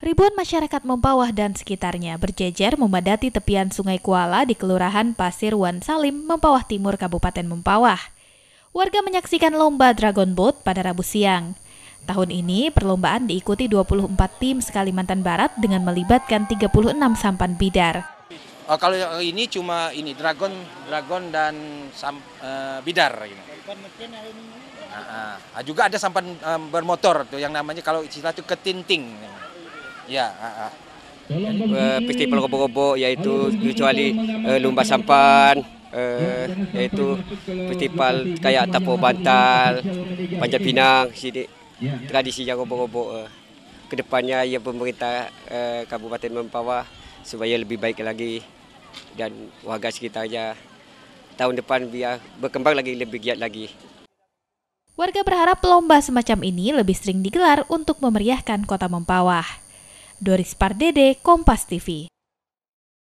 Ribuan masyarakat Mempawah dan sekitarnya berjejer memadati tepian Sungai Kuala di Kelurahan Pasir Wan Salim, Mempawah Timur, Kabupaten Mempawah. Warga menyaksikan lomba Dragon Boat pada Rabu siang. Tahun ini, perlombaan diikuti 24 tim Kalimantan Barat dengan melibatkan 36 sampan bidar. Oh, kalau ini cuma ini dragon, dragon dan sam, uh, bidar. Gitu. Ini. Nah, uh, juga ada sampan um, bermotor tuh yang namanya kalau istilah itu ketinting. Ini. Ya, uh, uh. festival kobo-kobo yaitu kecuali uh, lumba sampan, uh, yaitu festival kayak tapo bantal, panjat pinang sini ya, ya. tradisi yang kobo-kobo. Uh. Kedepannya ya pemerintah uh, Kabupaten Mempawah supaya lebih baik lagi dan warga sekitarnya tahun depan biar berkembang lagi lebih giat lagi. Warga berharap lomba semacam ini lebih sering digelar untuk memeriahkan kota Mempawah. Doris Pardede, Kompas TV.